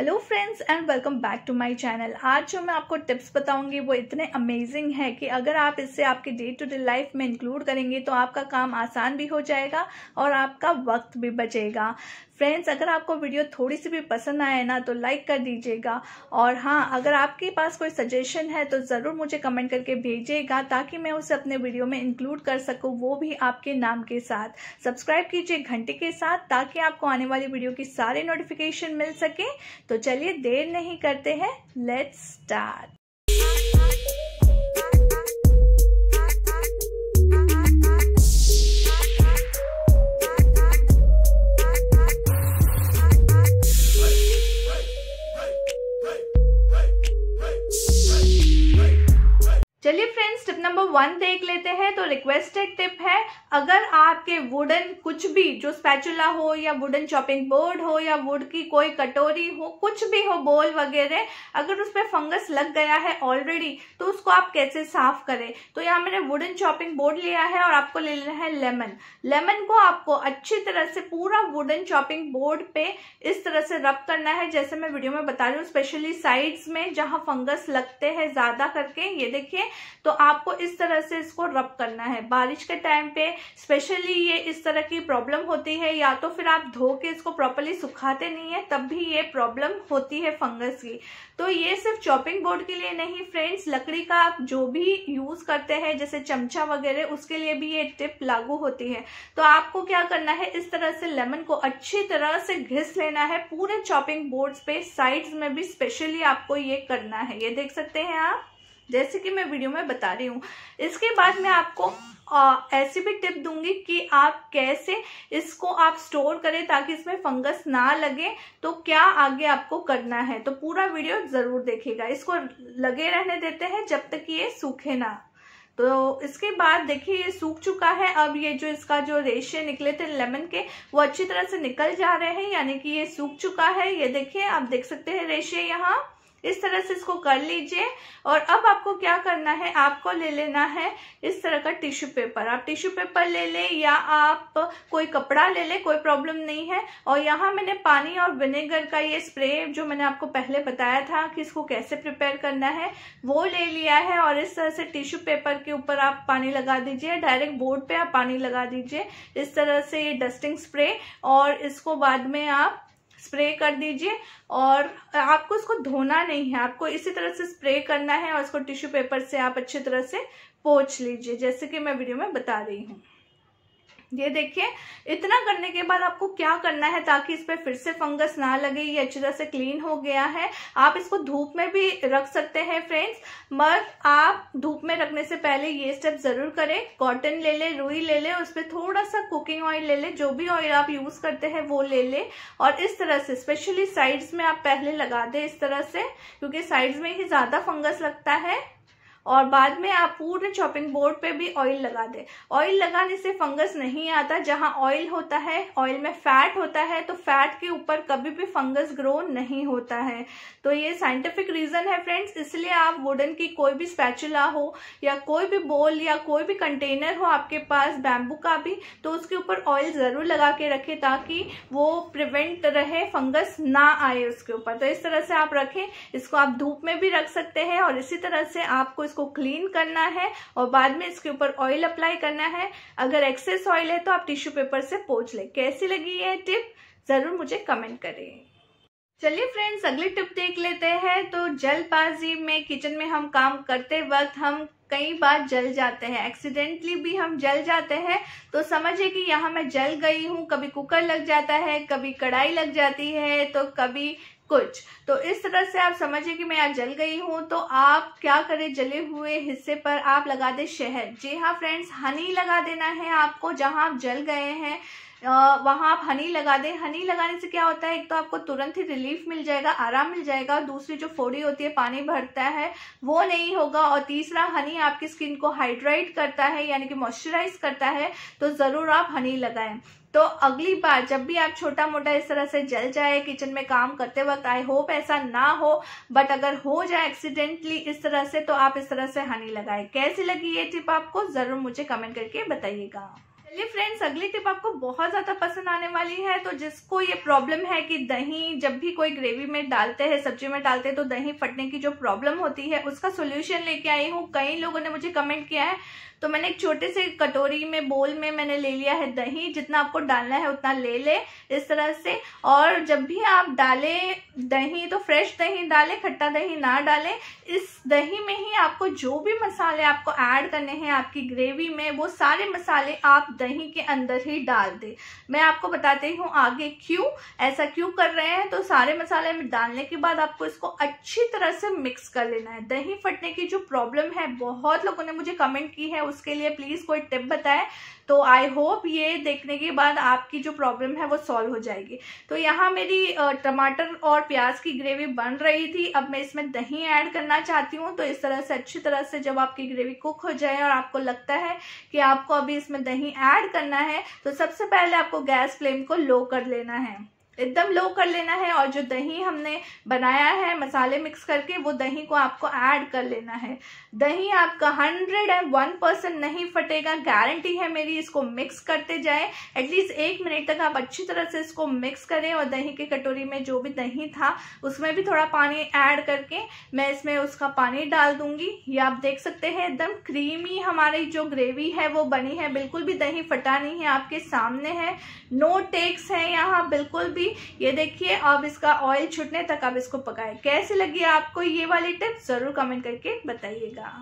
hello friends and welcome back to my channel आज जो मैं आपको टिप्स बताऊंगी वो इतने अमेजिंग है कि अगर आप इससे आपके डे टू डे लाइफ में इंक्लूड करेंगे तो आपका काम आसान भी हो जाएगा और आपका वक्त भी बचेगा फ्रेंड्स अगर आपको वीडियो थोड़ी सी भी पसंद आए ना तो लाइक कर दीजिएगा और हाँ अगर आपके पास कोई सजेशन है तो ज़रूर मुझे कमेंट करके भेजिएगा ताकि मैं उसे अपने वीडियो में इंक्लूड कर सकूँ वो भी आपके नाम के साथ सब्सक्राइब कीजिए घंटे के साथ ताकि आपको आने वाली वीडियो की सारे नोटिफिकेशन मिल सके तो चलिए देर नहीं करते हैं लेट्स स्टार्ट हैं तो रिक्वेस्टेड टिप है अगर आपके वुडन कुछ भी जो स्पैचुला हो या वुडन चॉपिंग बोर्ड हो या वुड की कोई कटोरी हो कुछ भी हो बोल वगैरह अगर उस पर फंगस लग गया है ऑलरेडी तो उसको आप कैसे साफ करें तो यहाँ मैंने वुडन चॉपिंग बोर्ड लिया है और आपको ले लेना है लेमन लेमन को आपको अच्छी तरह से पूरा वुडन चॉपिंग बोर्ड पे इस तरह से रब करना है जैसे मैं वीडियो में बता रही हूँ स्पेशली साइड्स में जहां फंगस लगते हैं ज्यादा करके ये देखिए तो आपको इस तरह से इसको रब करना है बारिश के टाइम पे स्पेशली ये इस तरह की प्रॉब्लम होती है या तो फिर आप धो के इसको प्रॉपरली सुखाते नहीं है तब भी ये प्रॉब्लम होती है फंगस की तो ये सिर्फ चॉपिंग बोर्ड के लिए नहीं फ्रेंड्स लकड़ी का आप जो भी यूज करते हैं जैसे चमचा वगैरह उसके लिए भी ये टिप लागू होती है तो आपको क्या करना है इस तरह से लेमन को अच्छी तरह से घिस लेना है पूरे चॉपिंग बोर्ड पे साइड्स में भी स्पेशली आपको ये करना है ये देख सकते हैं आप जैसे कि मैं वीडियो में बता रही हूँ इसके बाद मैं आपको आ, ऐसी भी टिप दूंगी कि आप कैसे इसको आप स्टोर करें ताकि इसमें फंगस ना लगे तो क्या आगे आपको करना है तो पूरा वीडियो जरूर देखिएगा इसको लगे रहने देते हैं जब तक ये सूखे ना तो इसके बाद देखिए ये सूख चुका है अब ये जो इसका जो रेशे निकले थे लेमन के वो अच्छी तरह से निकल जा रहे हैं यानी कि ये सूख चुका है ये देखिए आप देख सकते हैं रेशे यहाँ इस तरह से इसको कर लीजिए और अब आपको क्या करना है आपको ले लेना है इस तरह का टिश्यू पेपर आप टिश्यू पेपर ले ले या आप कोई कपड़ा ले ले कोई प्रॉब्लम नहीं है और यहाँ मैंने पानी और विनेगर का ये स्प्रे जो मैंने आपको पहले बताया था कि इसको कैसे प्रिपेयर करना है वो ले लिया है और इस तरह से टिश्यू पेपर के ऊपर आप पानी लगा दीजिए डायरेक्ट बोर्ड पे आप पानी लगा दीजिए इस तरह से ये डस्टिंग स्प्रे और इसको बाद में आप स्प्रे कर दीजिए और आपको इसको धोना नहीं है आपको इसी तरह से स्प्रे करना है और इसको टिश्यू पेपर से आप अच्छी तरह से पोछ लीजिए जैसे कि मैं वीडियो में बता रही हूँ ये देखिए इतना करने के बाद आपको क्या करना है ताकि इस पर फिर से फंगस ना लगे ये अच्छी तरह से क्लीन हो गया है आप इसको धूप में भी रख सकते हैं फ्रेंड्स मगर आप धूप में रखने से पहले ये स्टेप जरूर करें कॉटन ले ले रुई ले ले उस पर थोड़ा सा कुकिंग ऑयल ले ले जो भी ऑयल आप यूज करते हैं वो ले ले और इस तरह से स्पेशली साइड्स में आप पहले लगा दें इस तरह से क्योंकि साइड्स में ही ज्यादा फंगस लगता है और बाद में आप पूरे चॉपिंग बोर्ड पे भी ऑयल लगा दें ऑयल लगाने से फंगस नहीं आता जहां ऑयल होता है ऑयल में फैट होता है तो फैट के ऊपर कभी भी फंगस ग्रो नहीं होता है तो ये साइंटिफिक रीजन है फ्रेंड्स इसलिए आप वुडन की कोई भी स्पैचुला हो या कोई भी बोल या कोई भी कंटेनर हो आपके पास बैम्बू का भी तो उसके ऊपर ऑयल जरूर लगा के रखें ताकि वो प्रिवेंट रहे फंगस ना आए उसके ऊपर तो इस तरह से आप रखें इसको आप धूप में भी रख सकते हैं और इसी तरह से आपको इसको इसको क्लीन करना है और बाद में इसके ऊपर ऑयल अप्लाई करना है अगर एक्सेस ऑयल है तो आप टिश्यू पेपर से पोछ लें कैसी लगी ये टिप ज़रूर मुझे कमेंट करें चलिए फ्रेंड्स अगली टिप देख लेते हैं तो जलबाजी में किचन में हम काम करते वक्त हम कई बार जल जाते हैं एक्सीडेंटली भी हम जल जाते हैं तो समझिए कि यहाँ मैं जल गई हूँ कभी कुकर लग जाता है कभी कढ़ाई लग जाती है तो कभी कुछ तो इस तरह से आप समझिए कि मैं यहाँ जल गई हूँ तो आप क्या करें जले हुए हिस्से पर आप लगा दें शहद जी हाँ फ्रेंड्स हनी लगा देना है आपको जहाँ आप जल गए हैं वहाँ आप हनी लगा दें हनी लगाने से क्या होता है एक तो आपको तुरंत ही रिलीफ मिल जाएगा आराम मिल जाएगा दूसरी जो फोड़ी होती है पानी भरता है वो नहीं होगा और तीसरा हनी आपकी स्किन को हाइड्रेट करता है यानी कि मॉइस्चराइज करता है तो ज़रूर आप हनी लगाएं तो अगली बार जब भी आप छोटा मोटा इस तरह से जल जाए किचन में काम करते वक्त आई होप ऐसा ना हो बट अगर हो जाए एक्सीडेंटली इस तरह से तो आप इस तरह से हनी लगाए कैसी लगी ये टिप आपको जरूर मुझे कमेंट करके बताइएगा चलिए फ्रेंड्स अगली टिप आपको बहुत ज़्यादा पसंद आने वाली है तो जिसको ये प्रॉब्लम है कि दही जब भी कोई ग्रेवी में डालते हैं सब्जी में डालते हैं तो दही फटने की जो प्रॉब्लम होती है उसका सोल्यूशन लेके आई हूँ कई लोगों ने मुझे कमेंट किया है तो मैंने एक छोटे से कटोरी में बोल में मैंने ले लिया है दही जितना आपको डालना है उतना ले ले इस तरह से और जब भी आप डालें दही तो फ्रेश दही डालें खट्टा दही ना डालें इस दही में ही आपको जो भी मसाले आपको ऐड करने हैं आपकी ग्रेवी में वो सारे मसाले आप दही के अंदर ही डाल दे मैं आपको बताती हूँ आगे क्यों ऐसा क्यों कर रहे हैं तो सारे मसाले में डालने के बाद आपको इसको अच्छी तरह से मिक्स कर लेना है दही फटने की जो प्रॉब्लम है बहुत लोगों ने मुझे कमेंट की है उसके लिए प्लीज़ कोई टिप बताएं तो आई होप ये देखने के बाद आपकी जो प्रॉब्लम है वो सॉल्व हो जाएगी तो यहाँ मेरी टमाटर और प्याज की ग्रेवी बन रही थी अब मैं इसमें दही ऐड करना चाहती हूँ तो इस तरह से अच्छी तरह से जब आपकी ग्रेवी कुक हो जाए और आपको लगता है कि आपको अभी इसमें दही ऐड करना है तो सबसे पहले आपको गैस फ्लेम को लो कर लेना है एकदम लो कर लेना है और जो दही हमने बनाया है मसाले मिक्स करके वो दही को आपको ऐड कर लेना है दही आपका हंड्रेड एंड वन परसेंट नहीं फटेगा गारंटी है मेरी इसको मिक्स करते जाए एटलीस्ट एक मिनट तक आप अच्छी तरह से इसको मिक्स करें और दही की कटोरी में जो भी दही था उसमें भी थोड़ा पानी ऐड करके मैं इसमें उसका पानी डाल दूंगी ये आप देख सकते हैं एकदम क्रीमी हमारी जो ग्रेवी है वो बनी है बिल्कुल भी दही फटा नहीं है आपके सामने है नो टेक्स है यहाँ बिल्कुल भी ये देखिए अब इसका ऑयल छूटने तक आप इसको पकाएं कैसे लगी आपको ये वाली टिप ज़रूर कमेंट करके बताइएगा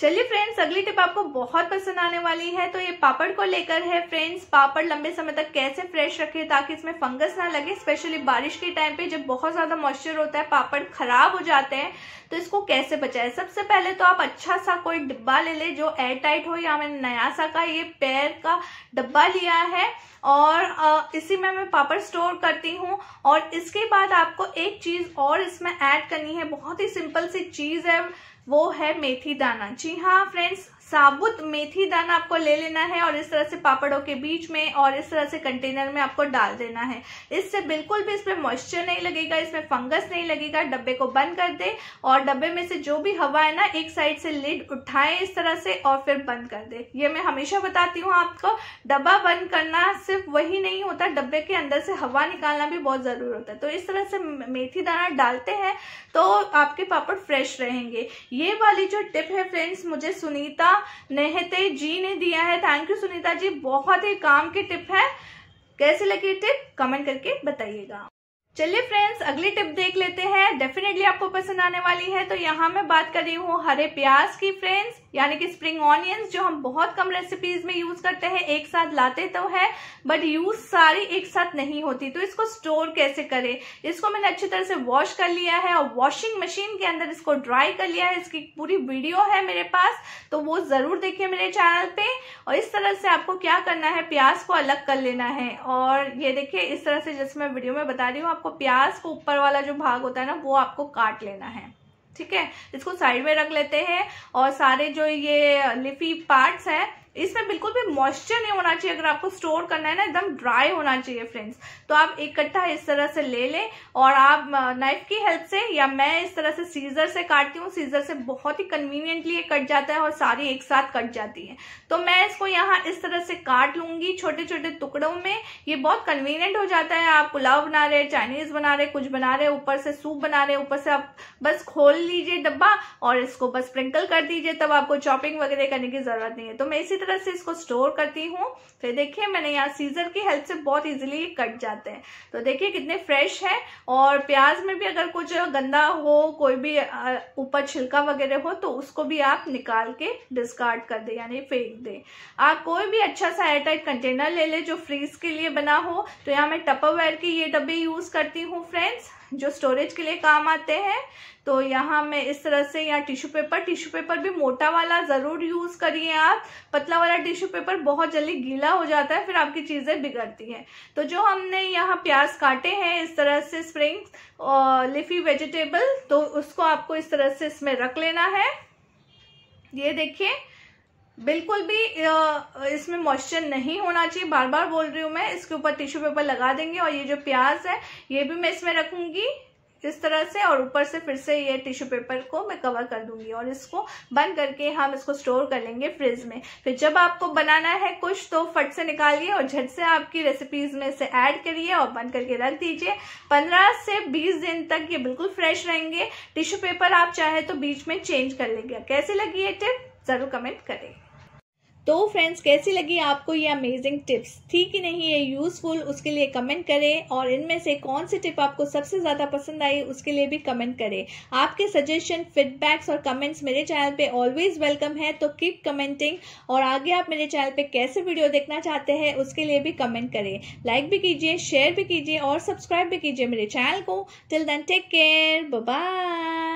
चलिए फ्रेंड्स अगली टिप आपको बहुत पसंद आने वाली है तो ये पापड़ को लेकर है फ्रेंड्स पापड़ लंबे समय तक कैसे फ्रेश रखें ताकि इसमें फंगस ना लगे स्पेशली बारिश के टाइम पे जब बहुत ज्यादा मॉइस्चर होता है पापड़ खराब हो जाते हैं तो इसको कैसे बचाएं सबसे पहले तो आप अच्छा सा कोई डिब्बा ले ले जो एयर टाइट हो या मैंने नया सा का ये पैर का डिब्बा लिया है और इसी में मैं पापड़ स्टोर करती हूँ और इसके बाद आपको एक चीज और इसमें ऐड करनी है बहुत ही सिंपल सी चीज है वो है मेथी दाना जी जी हाँ फ्रेंड्स साबुत मेथी दाना आपको ले लेना है और इस तरह से पापड़ों के बीच में और इस तरह से कंटेनर में आपको डाल देना है इससे बिल्कुल भी इसमें मॉइस्चर नहीं लगेगा इसमें फंगस नहीं लगेगा डब्बे को बंद कर दे और डब्बे में से जो भी हवा है ना एक साइड से लिड उठाए इस तरह से और फिर बंद कर दे ये मैं हमेशा बताती हूँ आपको डब्बा बंद करना सिर्फ वही नहीं होता डब्बे के अंदर से हवा निकालना भी बहुत ज़रूरी होता है तो इस तरह से मेथी दाना डालते हैं तो आपके पापड़ फ्रेश रहेंगे ये वाली जो टिप है फ्रेंड्स मुझे सुनीता नेहते जी ने दिया है थैंक यू सुनीता जी बहुत ही काम की टिप है कैसे लगी टिप कमेंट करके बताइएगा चलिए फ्रेंड्स अगली टिप देख लेते हैं डेफिनेटली आपको पसंद आने वाली है तो यहाँ मैं बात कर रही हूँ हरे प्याज की फ्रेंड्स यानी कि स्प्रिंग ऑनियंस जो हम बहुत कम रेसिपीज में यूज करते हैं एक साथ लाते तो है बट यूज सारी एक साथ नहीं होती तो इसको स्टोर कैसे करें इसको मैंने अच्छी तरह से वॉश कर लिया है और वॉशिंग मशीन के अंदर इसको ड्राई कर लिया है इसकी पूरी वीडियो है मेरे पास तो वो जरूर देखिए मेरे चैनल पे और इस तरह से आपको क्या करना है प्याज को अलग कर लेना है और ये देखिए इस तरह से जैसे मैं वीडियो में बता रही हूँ आपको आपको प्याज को ऊपर वाला जो भाग होता है ना वो आपको काट लेना है ठीक है इसको साइड में रख लेते हैं और सारे जो ये लिफी पार्ट्स हैं इसमें बिल्कुल भी मॉइस्चर नहीं होना चाहिए अगर आपको स्टोर करना है ना एकदम ड्राई होना चाहिए फ्रेंड्स तो आप इकट्ठा इस तरह से ले लें और आप नाइफ की हेल्प से या मैं इस तरह से सीजर से काटती हूँ सीजर से बहुत ही कन्वीनियंटली ये कट जाता है और सारी एक साथ कट जाती है तो मैं इसको यहाँ इस तरह से काट लूंगी छोटे छोटे टुकड़ों में ये बहुत कन्वीनियंट हो जाता है आप पुलाव बना रहे चाइनीज बना रहे कुछ बना रहे ऊपर से सूप बना रहे ऊपर से आप बस खोल लीजिए डब्बा और इसको बस स्प्रिंकल कर दीजिए तब आपको चॉपिंग वगैरह करने की जरूरत नहीं है तो मैं इसी तरह तरह से इसको स्टोर करती हूँ फिर देखिए मैंने यहाँ सीजर की हेल्प से बहुत इजीली कट जाते हैं तो देखिए कितने फ्रेश है और प्याज में भी अगर कुछ गंदा हो कोई भी ऊपर छिलका वगैरह हो तो उसको भी आप निकाल के डिस्कार्ड कर दे यानी फेंक दे आप कोई भी अच्छा सा एयरटाइट कंटेनर ले लें जो फ्रीज के लिए बना हो तो यहाँ मैं टपरवेयर की ये डब्बे यूज करती हूँ फ्रेंड्स जो स्टोरेज के लिए काम आते हैं तो यहाँ मैं इस तरह से यहाँ टिश्यू पेपर टिश्यू पेपर भी मोटा वाला ज़रूर यूज़ करिए आप पतला वाला टिश्यू पेपर बहुत जल्दी गीला हो जाता है फिर आपकी चीज़ें बिगड़ती हैं तो जो हमने यहाँ प्याज काटे हैं इस तरह से स्प्रिंग और लिफी वेजिटेबल तो उसको आपको इस तरह से इसमें रख लेना है ये देखिए बिल्कुल भी इसमें मॉइस्चर नहीं होना चाहिए बार बार बोल रही हूँ मैं इसके ऊपर टिश्यू पेपर लगा देंगे और ये जो प्याज है ये भी मैं इसमें रखूंगी इस तरह से और ऊपर से फिर से ये टिश्यू पेपर को मैं कवर कर दूंगी और इसको बंद करके हम इसको स्टोर कर लेंगे फ्रिज में फिर जब आपको बनाना है कुछ तो फट से निकालिए और झट से आपकी रेसिपीज में इसे ऐड करिए और बंद करके रख दीजिए 15 से 20 दिन तक ये बिल्कुल फ्रेश रहेंगे टिश्यू पेपर आप चाहे तो बीच में चेंज कर लेंगे कैसे लगी ये टिप ज़रूर कमेंट करें तो फ्रेंड्स कैसी लगी आपको ये अमेजिंग टिप्स थी कि नहीं ये यूज़फुल उसके लिए कमेंट करें और इनमें से कौन सी टिप आपको सबसे ज़्यादा पसंद आई उसके लिए भी कमेंट करें आपके सजेशन फीडबैक्स और कमेंट्स मेरे चैनल पे ऑलवेज वेलकम है तो कीप कमेंटिंग और आगे आप मेरे चैनल पे कैसे वीडियो देखना चाहते हैं उसके लिए भी कमेंट करें लाइक भी कीजिए शेयर भी कीजिए और सब्सक्राइब भी कीजिए मेरे चैनल को till then take care bye